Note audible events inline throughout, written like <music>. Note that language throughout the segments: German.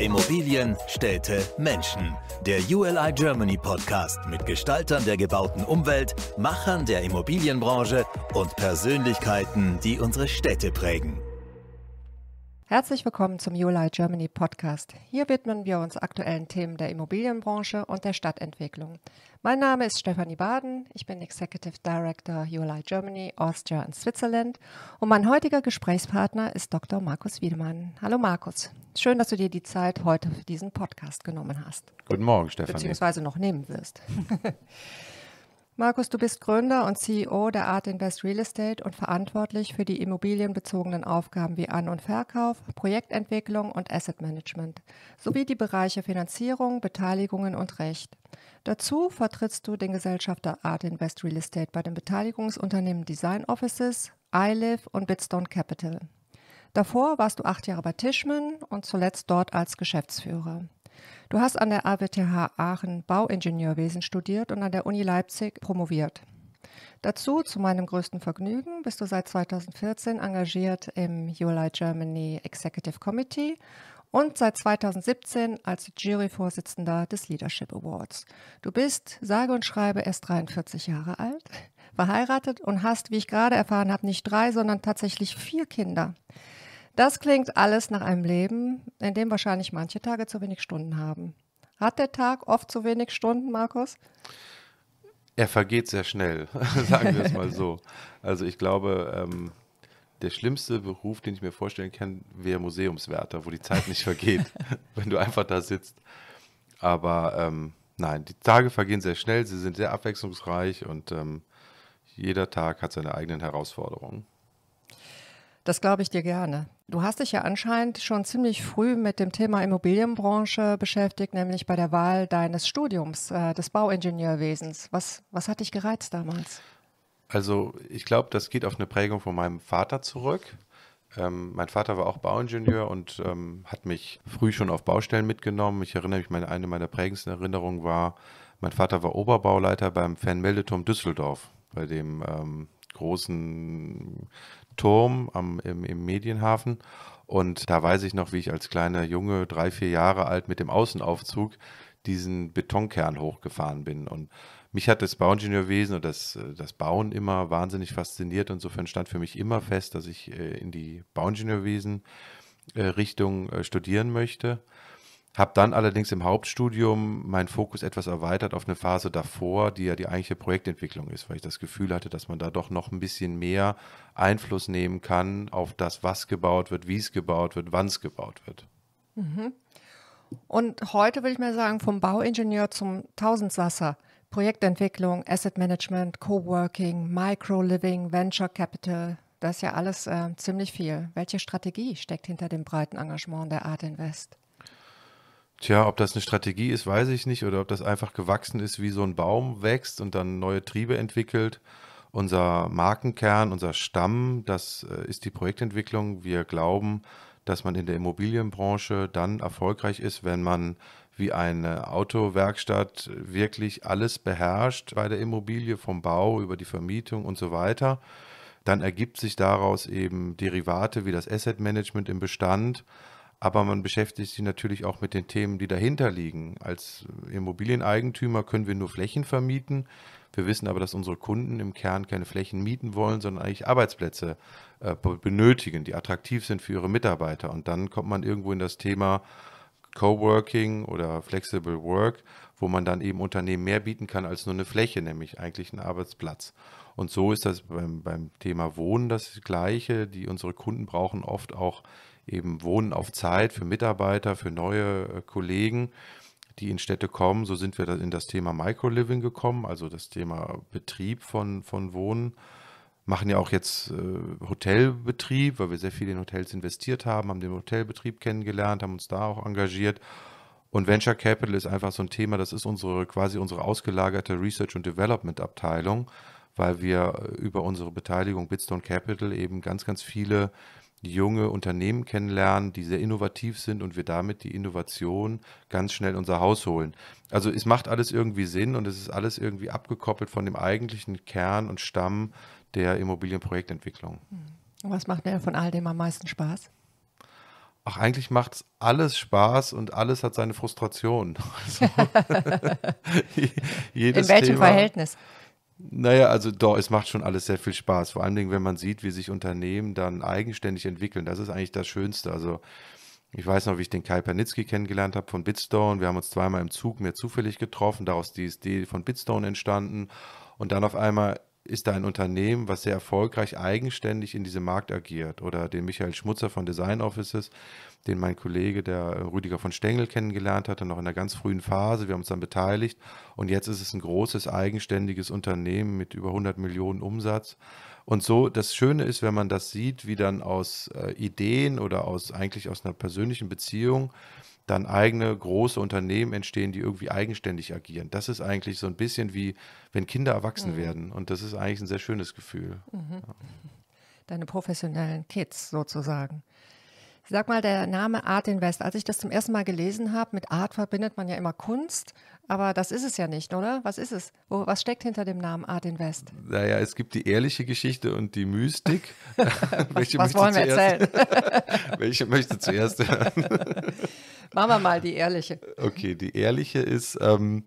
Immobilien, Städte, Menschen. Der ULI Germany Podcast mit Gestaltern der gebauten Umwelt, Machern der Immobilienbranche und Persönlichkeiten, die unsere Städte prägen. Herzlich willkommen zum Juli Germany Podcast. Hier widmen wir uns aktuellen Themen der Immobilienbranche und der Stadtentwicklung. Mein Name ist Stefanie Baden, ich bin Executive Director Juli Germany, Austria und Switzerland und mein heutiger Gesprächspartner ist Dr. Markus Wiedemann. Hallo Markus, schön, dass du dir die Zeit heute für diesen Podcast genommen hast. Guten Morgen, Stefanie. Beziehungsweise noch nehmen wirst. <laughs> Markus, du bist Gründer und CEO der Art Invest Real Estate und verantwortlich für die immobilienbezogenen Aufgaben wie An- und Verkauf, Projektentwicklung und Asset Management sowie die Bereiche Finanzierung, Beteiligungen und Recht. Dazu vertrittst du den Gesellschafter Art Invest Real Estate bei den Beteiligungsunternehmen Design Offices, iLive und Bitstone Capital. Davor warst du acht Jahre bei Tishman und zuletzt dort als Geschäftsführer. Du hast an der AWTH Aachen Bauingenieurwesen studiert und an der Uni Leipzig promoviert. Dazu, zu meinem größten Vergnügen, bist du seit 2014 engagiert im ULI Germany Executive Committee und seit 2017 als Juryvorsitzender des Leadership Awards. Du bist, sage und schreibe, erst 43 Jahre alt, verheiratet und hast, wie ich gerade erfahren habe, nicht drei, sondern tatsächlich vier Kinder. Das klingt alles nach einem Leben, in dem wahrscheinlich manche Tage zu wenig Stunden haben. Hat der Tag oft zu wenig Stunden, Markus? Er vergeht sehr schnell, <laughs> sagen wir es mal so. Also ich glaube, ähm, der schlimmste Beruf, den ich mir vorstellen kann, wäre Museumswärter, wo die Zeit nicht vergeht, <laughs> wenn du einfach da sitzt. Aber ähm, nein, die Tage vergehen sehr schnell, sie sind sehr abwechslungsreich und ähm, jeder Tag hat seine eigenen Herausforderungen. Das glaube ich dir gerne. Du hast dich ja anscheinend schon ziemlich früh mit dem Thema Immobilienbranche beschäftigt, nämlich bei der Wahl deines Studiums, äh, des Bauingenieurwesens. Was, was hat dich gereizt damals? Also ich glaube, das geht auf eine Prägung von meinem Vater zurück. Ähm, mein Vater war auch Bauingenieur und ähm, hat mich früh schon auf Baustellen mitgenommen. Ich erinnere mich, meine, eine meiner prägendsten Erinnerungen war, mein Vater war Oberbauleiter beim Fernmeldeturm Düsseldorf, bei dem ähm, großen Turm am, im, im Medienhafen. Und da weiß ich noch, wie ich als kleiner Junge, drei, vier Jahre alt, mit dem Außenaufzug diesen Betonkern hochgefahren bin. Und mich hat das Bauingenieurwesen und das, äh, das Bauen immer wahnsinnig fasziniert. Insofern stand für mich immer fest, dass ich äh, in die Bauingenieurwesen äh, Richtung studieren möchte. Habe dann allerdings im Hauptstudium meinen Fokus etwas erweitert auf eine Phase davor, die ja die eigentliche Projektentwicklung ist, weil ich das Gefühl hatte, dass man da doch noch ein bisschen mehr Einfluss nehmen kann auf das, was gebaut wird, wie es gebaut wird, wann es gebaut wird. Mhm. Und heute würde ich mal sagen, vom Bauingenieur zum Tausendswasser. Projektentwicklung, Asset Management, Coworking, Micro-Living, Venture Capital, das ist ja alles äh, ziemlich viel. Welche Strategie steckt hinter dem breiten Engagement der Art Invest? Tja, ob das eine Strategie ist, weiß ich nicht, oder ob das einfach gewachsen ist, wie so ein Baum wächst und dann neue Triebe entwickelt. Unser Markenkern, unser Stamm, das äh, ist die Projektentwicklung. Wir glauben, dass man in der Immobilienbranche dann erfolgreich ist, wenn man wie eine Autowerkstatt wirklich alles beherrscht bei der Immobilie, vom Bau über die Vermietung und so weiter. Dann ergibt sich daraus eben Derivate wie das Asset Management im Bestand aber man beschäftigt sich natürlich auch mit den Themen, die dahinter liegen. Als Immobilieneigentümer können wir nur Flächen vermieten. Wir wissen aber, dass unsere Kunden im Kern keine Flächen mieten wollen, sondern eigentlich Arbeitsplätze äh, benötigen, die attraktiv sind für ihre Mitarbeiter. Und dann kommt man irgendwo in das Thema Coworking oder Flexible Work, wo man dann eben Unternehmen mehr bieten kann als nur eine Fläche, nämlich eigentlich einen Arbeitsplatz. Und so ist das beim, beim Thema Wohnen das Gleiche. Die unsere Kunden brauchen oft auch eben Wohnen auf Zeit für Mitarbeiter, für neue äh, Kollegen, die in Städte kommen. So sind wir in das Thema Microliving gekommen, also das Thema Betrieb von, von Wohnen. Machen ja auch jetzt äh, Hotelbetrieb, weil wir sehr viel in Hotels investiert haben, haben den Hotelbetrieb kennengelernt, haben uns da auch engagiert. Und Venture Capital ist einfach so ein Thema, das ist unsere quasi unsere ausgelagerte Research und Development Abteilung, weil wir äh, über unsere Beteiligung Bitstone Capital eben ganz, ganz viele junge Unternehmen kennenlernen, die sehr innovativ sind und wir damit die Innovation ganz schnell unser Haus holen. Also es macht alles irgendwie Sinn und es ist alles irgendwie abgekoppelt von dem eigentlichen Kern und Stamm der Immobilienprojektentwicklung. Und Was macht denn von all dem am meisten Spaß? Ach, eigentlich macht es alles Spaß und alles hat seine Frustration. <laughs> Also, <laughs> <laughs> In welchem Thema, Verhältnis? Naja, also doch, es macht schon alles sehr viel Spaß. Vor allen Dingen, wenn man sieht, wie sich Unternehmen dann eigenständig entwickeln. Das ist eigentlich das Schönste. Also ich weiß noch, wie ich den Kai Pernitzky kennengelernt habe von Bitstone. Wir haben uns zweimal im Zug mehr zufällig getroffen. Daraus die Idee von Bitstone entstanden. Und dann auf einmal ist da ein Unternehmen, was sehr erfolgreich eigenständig in diesem Markt agiert. Oder den Michael Schmutzer von Design Offices, den mein Kollege, der äh, Rüdiger von Stengel, kennengelernt hatte, noch in einer ganz frühen Phase. Wir haben uns dann beteiligt. Und jetzt ist es ein großes, eigenständiges Unternehmen mit über 100 Millionen Umsatz. Und so, das Schöne ist, wenn man das sieht, wie dann aus äh, Ideen oder aus eigentlich aus einer persönlichen Beziehung dann eigene große Unternehmen entstehen, die irgendwie eigenständig agieren. Das ist eigentlich so ein bisschen wie, wenn Kinder erwachsen mhm. werden. Und das ist eigentlich ein sehr schönes Gefühl. Mhm. Ja. Deine professionellen Kids sozusagen. Sag mal, der Name Art Invest, als ich das zum ersten Mal gelesen habe, mit Art verbindet man ja immer Kunst, aber das ist es ja nicht, oder? Was ist es? Wo, was steckt hinter dem Namen Art Invest? Naja, es gibt die ehrliche Geschichte und die Mystik. <laughs> was, was wollen wir zuerst? erzählen? <laughs> welche möchte zuerst hören? Machen wir mal die ehrliche. Okay, die ehrliche ist, ähm,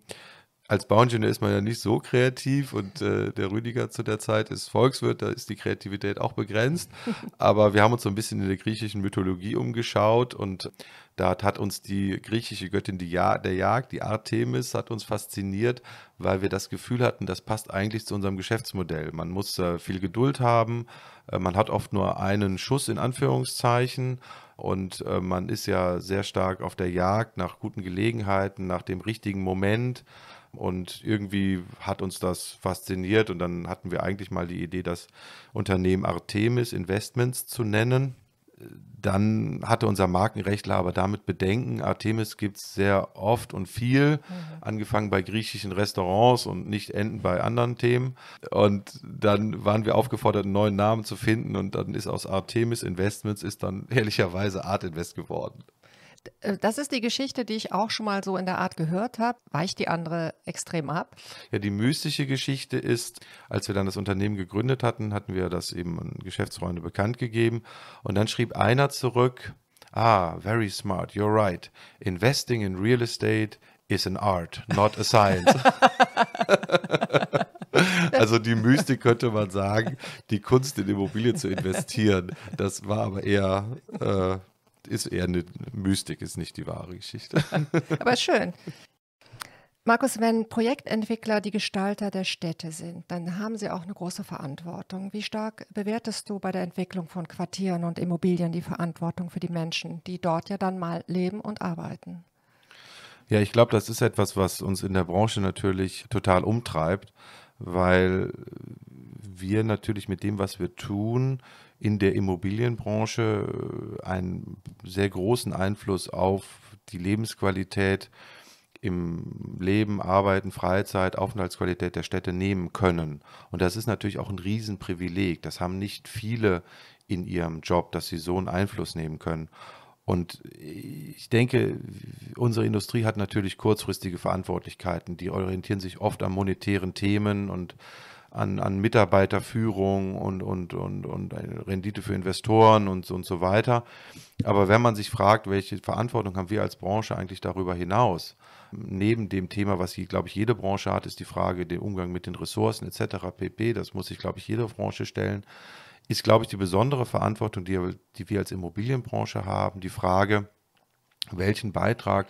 als Bauingenieur ist man ja nicht so kreativ und äh, der Rüdiger zu der Zeit ist Volkswirt, da ist die Kreativität auch begrenzt. <laughs> Aber wir haben uns so ein bisschen in der griechischen Mythologie umgeschaut und da hat uns die griechische Göttin die ja der Jagd, die Artemis, hat uns fasziniert, weil wir das Gefühl hatten, das passt eigentlich zu unserem Geschäftsmodell. Man muss äh, viel Geduld haben, äh, man hat oft nur einen Schuss in Anführungszeichen und äh, man ist ja sehr stark auf der Jagd nach guten Gelegenheiten, nach dem richtigen Moment. Und irgendwie hat uns das fasziniert und dann hatten wir eigentlich mal die Idee, das Unternehmen Artemis Investments zu nennen. Dann hatte unser Markenrechtler aber damit Bedenken. Artemis gibt es sehr oft und viel, mhm. angefangen bei griechischen Restaurants und nicht enden bei anderen Themen. Und dann waren wir aufgefordert, einen neuen Namen zu finden und dann ist aus Artemis Investments ist dann ehrlicherweise Art Invest geworden. Äh, das ist die Geschichte, die ich auch schon mal so in der Art gehört habe. Weicht die andere extrem ab? Ja, die mystische Geschichte ist, als wir dann das Unternehmen gegründet hatten, hatten wir das eben an Geschäftsfreunde bekannt gegeben. Und dann schrieb einer zurück, ah, very smart, you're right. Investing in real estate is an art, not a science. <laughs> also die Mystik könnte man sagen, die Kunst in Immobilien zu investieren. Das war aber eher äh, ist eher eine Mystik, ist nicht die wahre Geschichte. <laughs> Aber schön. Markus, wenn Projektentwickler die Gestalter der Städte sind, dann haben sie auch eine große Verantwortung. Wie stark bewertest du bei der Entwicklung von Quartieren und Immobilien die Verantwortung für die Menschen, die dort ja dann mal leben und arbeiten? Ja, ich glaube, das ist etwas, was uns in der Branche natürlich total umtreibt weil wir natürlich mit dem, was wir tun, in der Immobilienbranche äh, einen sehr großen Einfluss auf die Lebensqualität im Leben, Arbeiten, Freizeit, Aufenthaltsqualität der Städte nehmen können. Und das ist natürlich auch ein Riesenprivileg. Das haben nicht viele in ihrem Job, dass sie so einen Einfluss nehmen können. Und ich denke, unsere Industrie hat natürlich kurzfristige Verantwortlichkeiten. Die orientieren sich oft an monetären Themen und an, an Mitarbeiterführung und, und, und, und Rendite für Investoren und, und so weiter. Aber wenn man sich fragt, welche Verantwortung haben wir als Branche eigentlich darüber hinaus? Neben dem Thema, was, hier, glaube ich, jede Branche hat, ist die Frage der Umgang mit den Ressourcen etc. pp. Das muss sich, glaube ich, jede Branche stellen ist, glaube ich, die besondere Verantwortung, die, die wir als Immobilienbranche haben, die Frage, welchen Beitrag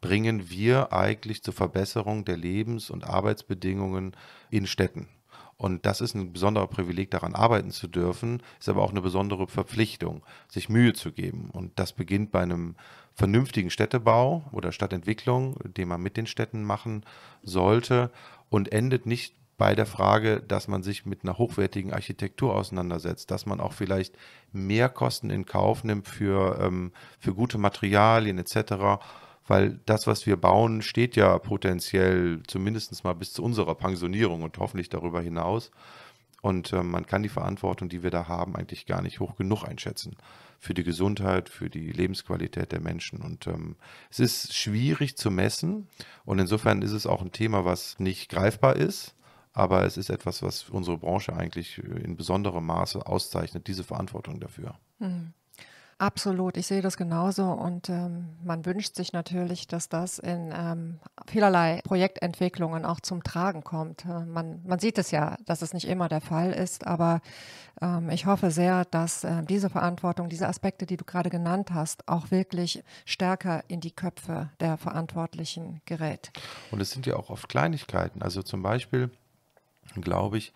bringen wir eigentlich zur Verbesserung der Lebens- und Arbeitsbedingungen in Städten. Und das ist ein besonderer Privileg, daran arbeiten zu dürfen, ist aber auch eine besondere Verpflichtung, sich Mühe zu geben. Und das beginnt bei einem vernünftigen Städtebau oder Stadtentwicklung, den man mit den Städten machen sollte und endet nicht bei der Frage, dass man sich mit einer hochwertigen Architektur auseinandersetzt, dass man auch vielleicht mehr Kosten in Kauf nimmt für, ähm, für gute Materialien etc., weil das, was wir bauen, steht ja potenziell zumindest mal bis zu unserer Pensionierung und hoffentlich darüber hinaus. Und äh, man kann die Verantwortung, die wir da haben, eigentlich gar nicht hoch genug einschätzen. Für die Gesundheit, für die Lebensqualität der Menschen. Und ähm, es ist schwierig zu messen. Und insofern ist es auch ein Thema, was nicht greifbar ist aber es ist etwas, was unsere Branche eigentlich äh, in besonderem Maße auszeichnet, diese Verantwortung dafür. Mhm. Absolut, ich sehe das genauso und ähm, man wünscht sich natürlich, dass das in ähm, vielerlei Projektentwicklungen auch zum Tragen kommt. Äh, man, man, sieht es ja, dass es nicht immer der Fall ist, aber ähm, ich hoffe sehr, dass äh, diese Verantwortung, diese Aspekte, die du gerade genannt hast, auch wirklich stärker in die Köpfe der Verantwortlichen gerät. Und es sind ja auch oft Kleinigkeiten, also zum Beispiel glaube ich,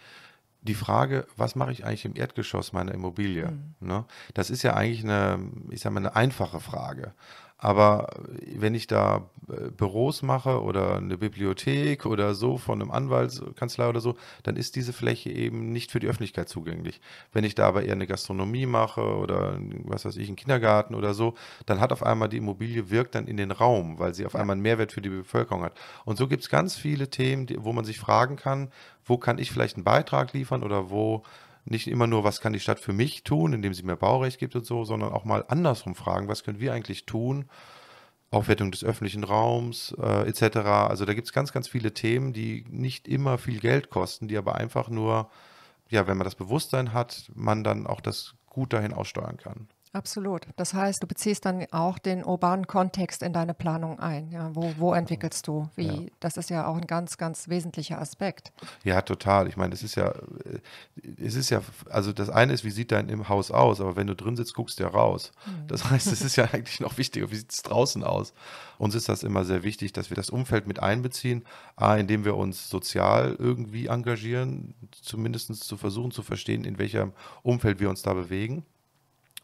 die Frage, was mache ich eigentlich im Erdgeschoss meiner Immobilie? Mhm. Ne? Das ist ja eigentlich eine, ich sag mal, eine einfache Frage. Aber wenn ich da äh, Büros mache oder eine Bibliothek oder so von einem Anwaltskanzlei oder so, dann ist diese Fläche eben nicht für die Öffentlichkeit zugänglich. Wenn ich da aber eher eine Gastronomie mache oder was weiß ich, einen Kindergarten oder so, dann hat auf einmal die Immobilie wirkt dann in den Raum, weil sie auf einmal einen Mehrwert für die Bevölkerung hat. Und so gibt es ganz viele Themen, wo man sich fragen kann, wo kann ich vielleicht einen Beitrag liefern oder wo nicht immer nur, was kann die Stadt für mich tun, indem sie mir Baurecht gibt und so, sondern auch mal andersrum fragen, was können wir eigentlich tun? Aufwertung des öffentlichen Raums äh, etc. Also da gibt es ganz, ganz viele Themen, die nicht immer viel Geld kosten, die aber einfach nur, ja, wenn man das Bewusstsein hat, man dann auch das gut dahin aussteuern kann. Absolut. Das heißt, du beziehst dann auch den urbanen Kontext in deine Planung ein. Ja, wo, wo entwickelst du? Wie? Ja. Das ist ja auch ein ganz, ganz wesentlicher Aspekt. Ja, total. Ich meine, es ist ja, äh, es ist ja, also das eine ist, wie sieht dein im Haus aus, aber wenn du drin sitzt, guckst du ja raus. Mhm. Das heißt, es ist ja <laughs> eigentlich noch wichtiger, wie sieht es draußen aus? Uns ist das immer sehr wichtig, dass wir das Umfeld mit einbeziehen, A, indem wir uns sozial irgendwie engagieren, zumindest zu versuchen zu verstehen, in welchem Umfeld wir uns da bewegen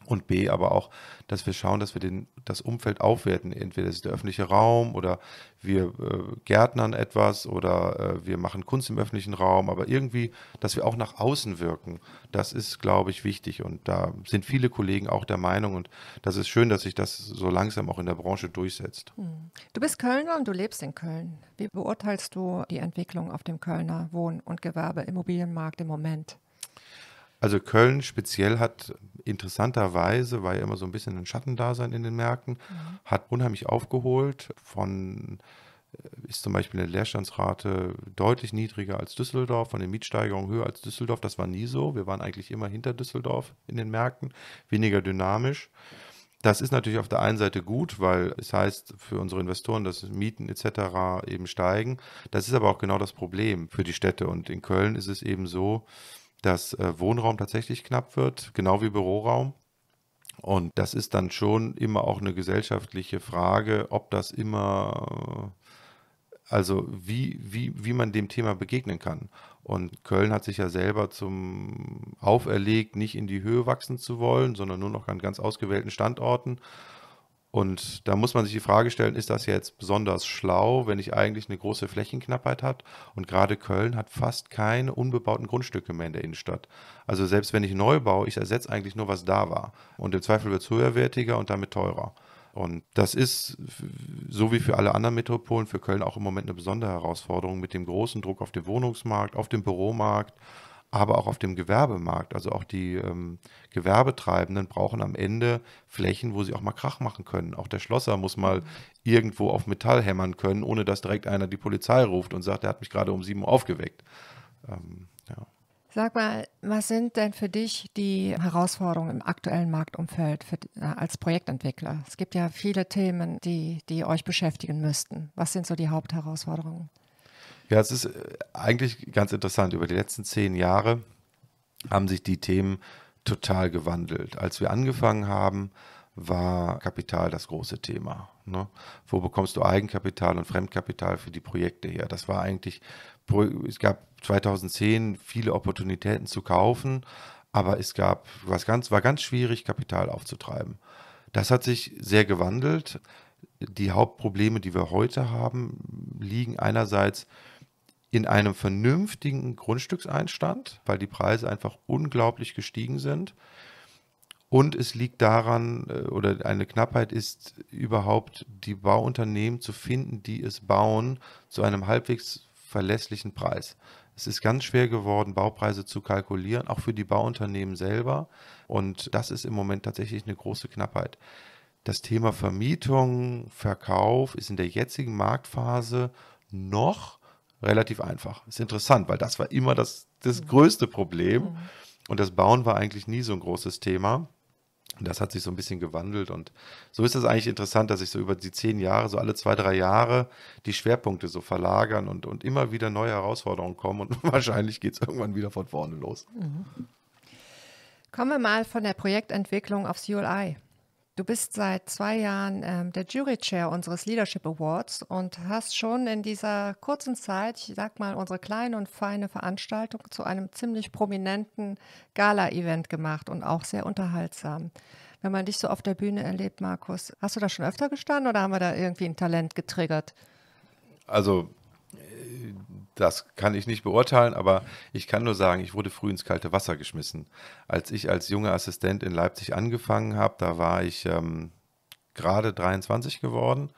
und B, aber auch, dass wir schauen, dass wir den, das Umfeld aufwerten. Entweder ist es der öffentliche Raum oder wir äh, gärtnern etwas oder äh, wir machen Kunst im öffentlichen Raum, aber irgendwie, dass wir auch nach außen wirken, das ist, glaube ich, wichtig. Und da sind viele Kollegen auch der Meinung und das ist schön, dass sich das so langsam auch in der Branche durchsetzt. Hm. Du bist Kölner und du lebst in Köln. Wie beurteilst du die Entwicklung auf dem Kölner Wohn- und Gewerbeimmobilienmarkt im Moment? Also Köln speziell hat interessanterweise, war ja immer so ein bisschen ein Schattendasein in den Märkten, mhm. hat unheimlich aufgeholt von äh, ist zum Beispiel eine Leerstandsrate deutlich niedriger als Düsseldorf, von den Mietsteigerungen höher als Düsseldorf. Das war nie so. Wir waren eigentlich immer hinter Düsseldorf in den Märkten, weniger dynamisch. Das ist natürlich auf der einen Seite gut, weil es heißt für unsere Investoren, dass Mieten etc. eben steigen. Das ist aber auch genau das Problem für die Städte. Und in Köln ist es eben so, dass äh, Wohnraum tatsächlich knapp wird, genau wie Büroraum. Und das ist dann schon immer auch eine gesellschaftliche Frage, ob das immer, äh, also wie, wie, wie man dem Thema begegnen kann. Und Köln hat sich ja selber zum auferlegt, nicht in die Höhe wachsen zu wollen, sondern nur noch an ganz ausgewählten Standorten. Und da muss man sich die Frage stellen, ist das jetzt besonders schlau, wenn ich eigentlich eine große Flächenknappheit habe? Und gerade Köln hat fast keine unbebauten Grundstücke mehr in der Innenstadt. Also selbst wenn ich neu baue, ich ersetze eigentlich nur, was da war. Und im Zweifel wird es höherwertiger und damit teurer. Und das ist, so wie für alle anderen Metropolen, für Köln auch im Moment eine besondere Herausforderung mit dem großen Druck auf den Wohnungsmarkt, auf den Büromarkt, aber auch auf dem Gewerbemarkt. Also auch die ähm, Gewerbetreibenden brauchen am Ende Flächen, wo sie auch mal Krach machen können. Auch der Schlosser muss mal irgendwo auf Metall hämmern können, ohne dass direkt einer die Polizei ruft und sagt, er hat mich gerade um sieben Uhr aufgeweckt. Ähm, ja. Sag mal, was sind denn für dich die Herausforderungen im aktuellen Marktumfeld für, äh, als Projektentwickler? Es gibt ja viele Themen, die, die euch beschäftigen müssten. Was sind so die Hauptherausforderungen? Ja, es ist äh, eigentlich ganz interessant. Über die letzten zehn Jahre haben sich die Themen total gewandelt. Als wir angefangen haben, war Kapital das große Thema. Ne? Wo bekommst du Eigenkapital und Fremdkapital für die Projekte her? Das war eigentlich, es gab 2010 viele Opportunitäten zu kaufen, aber es gab, was ganz, war ganz schwierig, Kapital aufzutreiben. Das hat sich sehr gewandelt. Die Hauptprobleme, die wir heute haben, liegen einerseits in einem vernünftigen Grundstückseinstand, weil die Preise einfach unglaublich gestiegen sind. Und es liegt daran, äh, oder eine Knappheit ist überhaupt, die Bauunternehmen zu finden, die es bauen, zu einem halbwegs verlässlichen Preis. Es ist ganz schwer geworden, Baupreise zu kalkulieren, auch für die Bauunternehmen selber. Und das ist im Moment tatsächlich eine große Knappheit. Das Thema Vermietung, Verkauf ist in der jetzigen Marktphase noch relativ einfach. Ist interessant, weil das war immer das, das mhm. größte Problem. Mhm. Und das Bauen war eigentlich nie so ein großes Thema. Und das hat sich so ein bisschen gewandelt. Und so ist es eigentlich interessant, dass sich so über die zehn Jahre, so alle zwei, drei Jahre, die Schwerpunkte so verlagern und, und immer wieder neue Herausforderungen kommen. Und <laughs> wahrscheinlich geht es irgendwann wieder von vorne los. Mhm. Kommen wir mal von der Projektentwicklung aufs ULI. Du bist seit zwei Jahren ähm, der Jury Chair unseres Leadership Awards und hast schon in dieser kurzen Zeit, ich sag mal, unsere kleine und feine Veranstaltung zu einem ziemlich prominenten Gala-Event gemacht und auch sehr unterhaltsam. Wenn man dich so auf der Bühne erlebt, Markus, hast du da schon öfter gestanden oder haben wir da irgendwie ein Talent getriggert? Also das kann ich nicht beurteilen, aber ich kann nur sagen, ich wurde früh ins kalte Wasser geschmissen. Als ich als junger Assistent in Leipzig angefangen habe, da war ich ähm, gerade 23 geworden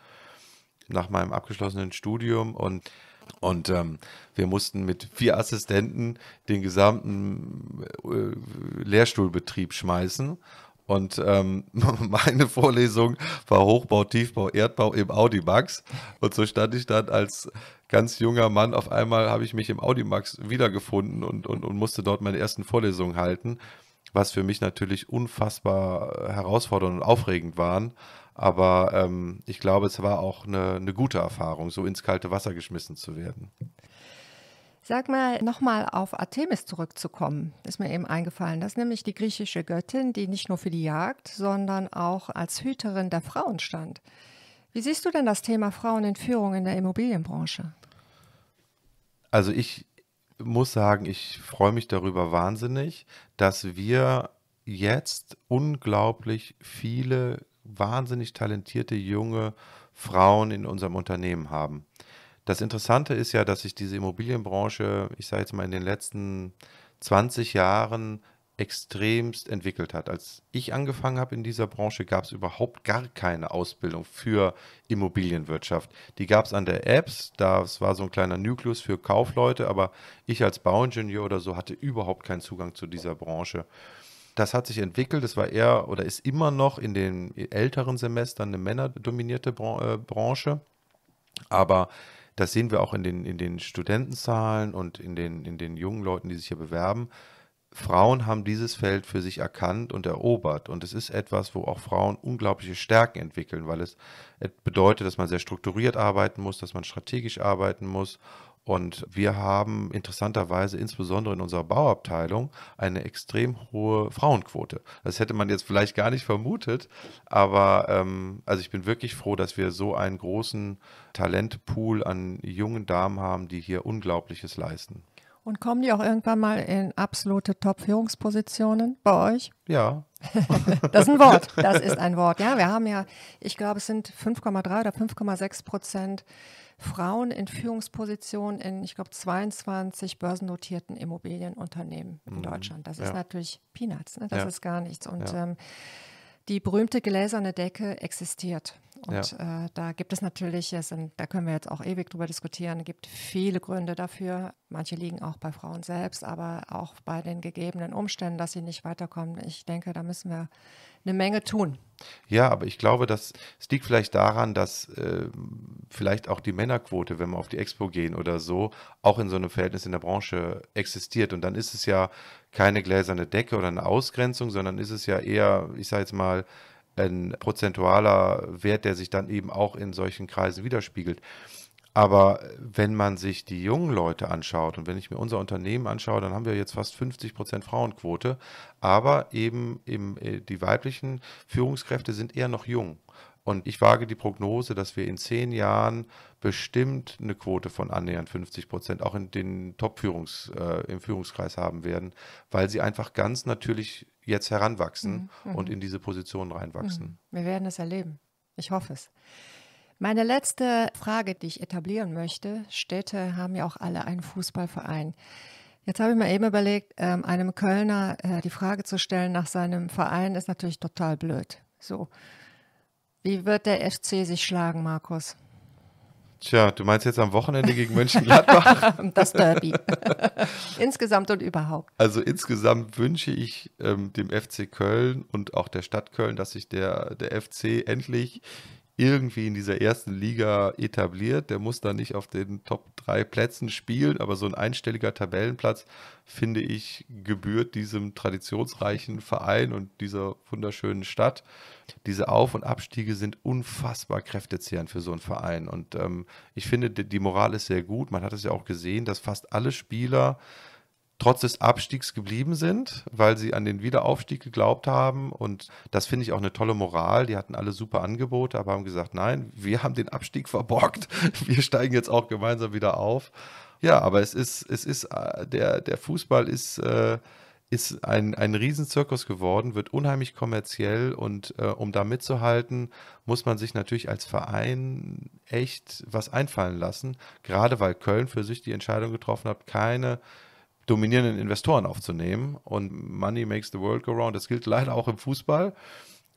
nach meinem abgeschlossenen Studium und und ähm, wir mussten mit vier Assistenten den gesamten äh, Lehrstuhlbetrieb schmeißen. Und ähm, <laughs> meine Vorlesung war Hochbau, Tiefbau, Erdbau im Audimax. Und so stand ich dann als ganz junger Mann. Auf einmal habe ich mich im Audimax wiedergefunden und, und, und musste dort meine ersten Vorlesungen halten, was für mich natürlich unfassbar äh, herausfordernd und aufregend waren. Aber ähm, ich glaube, es war auch eine, eine gute Erfahrung, so ins kalte Wasser geschmissen zu werden. Sag mal, nochmal auf Artemis zurückzukommen, ist mir eben eingefallen. Das ist nämlich die griechische Göttin, die nicht nur für die Jagd, sondern auch als Hüterin der Frauen stand. Wie siehst du denn das Thema Frauen in Führung in der Immobilienbranche? Also ich muss sagen, ich freue mich darüber wahnsinnig, dass wir jetzt unglaublich viele wahnsinnig talentierte junge Frauen in unserem Unternehmen haben. Das Interessante ist ja, dass sich diese Immobilienbranche, ich sage jetzt mal in den letzten 20 Jahren extremst entwickelt hat. Als ich angefangen habe in dieser Branche, gab es überhaupt gar keine Ausbildung für Immobilienwirtschaft. Die gab es an der Apps, das war so ein kleiner Nukleus für Kaufleute, aber ich als Bauingenieur oder so hatte überhaupt keinen Zugang zu dieser Branche. Das hat sich entwickelt, das war eher oder ist immer noch in den älteren Semestern eine männerdominierte äh, Branche, aber das sehen wir auch in den, in den Studentenzahlen und in den, in den jungen Leuten, die sich hier bewerben. Frauen haben dieses Feld für sich erkannt und erobert. Und es ist etwas, wo auch Frauen unglaubliche Stärken entwickeln, weil es bedeutet, dass man sehr strukturiert arbeiten muss, dass man strategisch arbeiten muss und wir haben interessanterweise insbesondere in unserer Bauabteilung eine extrem hohe Frauenquote. Das hätte man jetzt vielleicht gar nicht vermutet, aber ähm, also ich bin wirklich froh, dass wir so einen großen Talentpool an jungen Damen haben, die hier Unglaubliches leisten. Und kommen die auch irgendwann mal in absolute Top-Führungspositionen bei euch? Ja. <laughs> das ist ein Wort. Das ist ein Wort. Ja, wir haben ja, ich glaube, es sind 5,3 oder 5,6 Prozent Frauen in Führungspositionen in, ich glaube, 22 börsennotierten Immobilienunternehmen in mhm. Deutschland. Das ja. ist natürlich Peanuts, ne? das ja. ist gar nichts. Und ja. ähm, die berühmte gläserne Decke existiert. Und äh, da gibt es natürlich, es sind, da können wir jetzt auch ewig drüber diskutieren, es gibt viele Gründe dafür. Manche liegen auch bei Frauen selbst, aber auch bei den gegebenen Umständen, dass sie nicht weiterkommen. Ich denke, da müssen wir eine Menge tun. Ja, aber ich glaube, das, das liegt vielleicht daran, dass äh, vielleicht auch die Männerquote, wenn wir auf die Expo gehen oder so, auch in so einem Verhältnis in der Branche existiert. Und dann ist es ja keine gläserne Decke oder eine Ausgrenzung, sondern ist es ja eher, ich sage jetzt mal, ein prozentualer Wert, der sich dann eben auch in solchen Kreisen widerspiegelt. Aber wenn man sich die jungen Leute anschaut und wenn ich mir unser Unternehmen anschaue, dann haben wir jetzt fast 50 Prozent Frauenquote. Aber eben, eben äh, die weiblichen Führungskräfte sind eher noch jung. Und ich wage die Prognose, dass wir in zehn Jahren bestimmt eine Quote von annähernd 50 Prozent auch in den Top-Führungs, äh, im Führungskreis haben werden, weil sie einfach ganz natürlich jetzt heranwachsen mhm. mhm. und in diese Positionen reinwachsen. Mhm. Wir werden es erleben. Ich hoffe es. Meine letzte Frage, die ich etablieren möchte. Städte haben ja auch alle einen Fußballverein. Jetzt habe ich mir eben überlegt, ähm, einem Kölner äh, die Frage zu stellen nach seinem Verein ist natürlich total blöd. So. Wie wird der FC sich schlagen, Markus? Tja, du meinst jetzt am Wochenende gegen Mönchengladbach? <laughs> das Derby. <laughs> insgesamt und überhaupt. Also insgesamt wünsche ich ähm, dem FC Köln und auch der Stadt Köln, dass sich der, der FC endlich irgendwie in dieser ersten Liga etabliert. Der muss da nicht auf den Top 3 Plätzen spielen, aber so ein einstelliger Tabellenplatz, finde ich, gebührt diesem traditionsreichen Verein und dieser wunderschönen Stadt. Diese Auf- und Abstiege sind unfassbar kräftezehrend für so einen Verein. Und ähm, ich finde, die Moral ist sehr gut. Man hat es ja auch gesehen, dass fast alle Spieler trotz des Abstiegs geblieben sind, weil sie an den Wiederaufstieg geglaubt haben. Und das finde ich auch eine tolle Moral. Die hatten alle super Angebote, aber haben gesagt, nein, wir haben den Abstieg verborgt. <laughs> Wir steigen jetzt auch gemeinsam wieder auf. Ja, aber es ist, es ist, äh, der, der Fußball ist. Äh, ist ein, ein Riesenzirkus geworden, wird unheimlich kommerziell und äh, um da mitzuhalten, muss man sich natürlich als Verein echt was einfallen lassen. Gerade weil Köln für sich die Entscheidung getroffen hat, keine dominierenden Investoren aufzunehmen. Und Money makes the world go round. Das gilt leider auch im Fußball.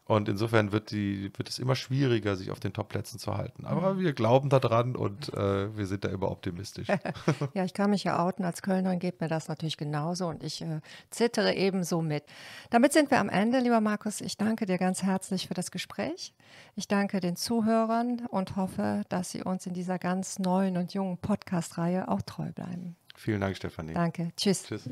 Und insofern wird, die, wird es immer schwieriger, sich auf den Top-Plätzen zu halten. Aber mhm. wir glauben daran und äh, wir sind da immer optimistisch. <laughs> ja, ich kann mich ja outen. Als Kölnerin geht mir das natürlich genauso und ich äh, zittere ebenso mit. Damit sind wir am Ende, lieber Markus. Ich danke dir ganz herzlich für das Gespräch. Ich danke den Zuhörern und hoffe, dass sie uns in dieser ganz neuen und jungen Podcast-Reihe auch treu bleiben. Vielen Dank, Stefanie. Danke. Tschüss. Tschüss.